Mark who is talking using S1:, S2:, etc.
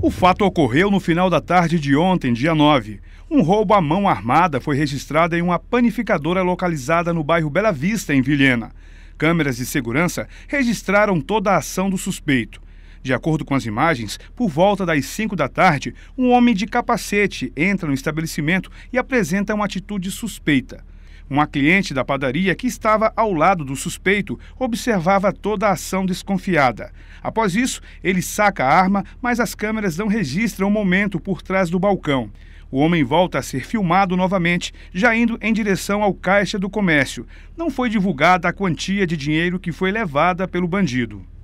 S1: O fato ocorreu no final da tarde de ontem, dia 9. Um roubo à mão armada foi registrado em uma panificadora localizada no bairro Bela Vista, em Vilhena. Câmeras de segurança registraram toda a ação do suspeito. De acordo com as imagens, por volta das 5 da tarde, um homem de capacete entra no estabelecimento e apresenta uma atitude suspeita. Uma cliente da padaria que estava ao lado do suspeito observava toda a ação desconfiada. Após isso, ele saca a arma, mas as câmeras não registram o momento por trás do balcão. O homem volta a ser filmado novamente, já indo em direção ao caixa do comércio. Não foi divulgada a quantia de dinheiro que foi levada pelo bandido.